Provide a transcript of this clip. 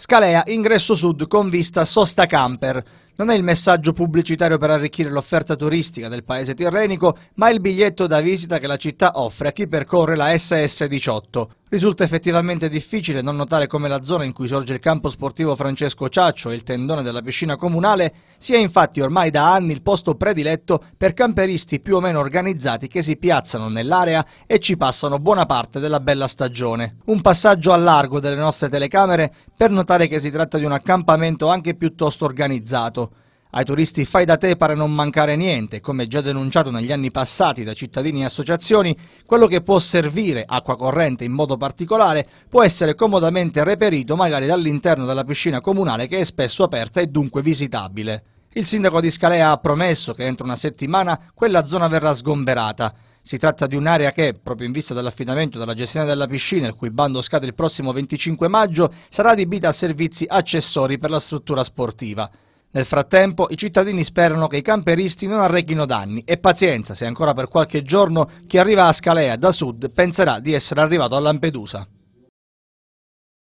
Scalea, ingresso sud con vista Sosta Camper non è il messaggio pubblicitario per arricchire l'offerta turistica del paese tirrenico, ma il biglietto da visita che la città offre a chi percorre la SS18. Risulta effettivamente difficile non notare come la zona in cui sorge il campo sportivo Francesco Ciaccio e il tendone della piscina comunale sia infatti ormai da anni il posto prediletto per camperisti più o meno organizzati che si piazzano nell'area e ci passano buona parte della bella stagione. Un passaggio a largo delle nostre telecamere per notare che si tratta di un accampamento anche piuttosto organizzato. Ai turisti fai da te pare non mancare niente, come già denunciato negli anni passati da cittadini e associazioni, quello che può servire acqua corrente in modo particolare può essere comodamente reperito magari dall'interno della piscina comunale che è spesso aperta e dunque visitabile. Il sindaco di Scalea ha promesso che entro una settimana quella zona verrà sgomberata. Si tratta di un'area che, proprio in vista dell'affidamento della gestione della piscina, il cui bando scade il prossimo 25 maggio, sarà adibita a servizi accessori per la struttura sportiva. Nel frattempo i cittadini sperano che i camperisti non arrechino danni e pazienza se ancora per qualche giorno chi arriva a Scalea da sud penserà di essere arrivato a Lampedusa.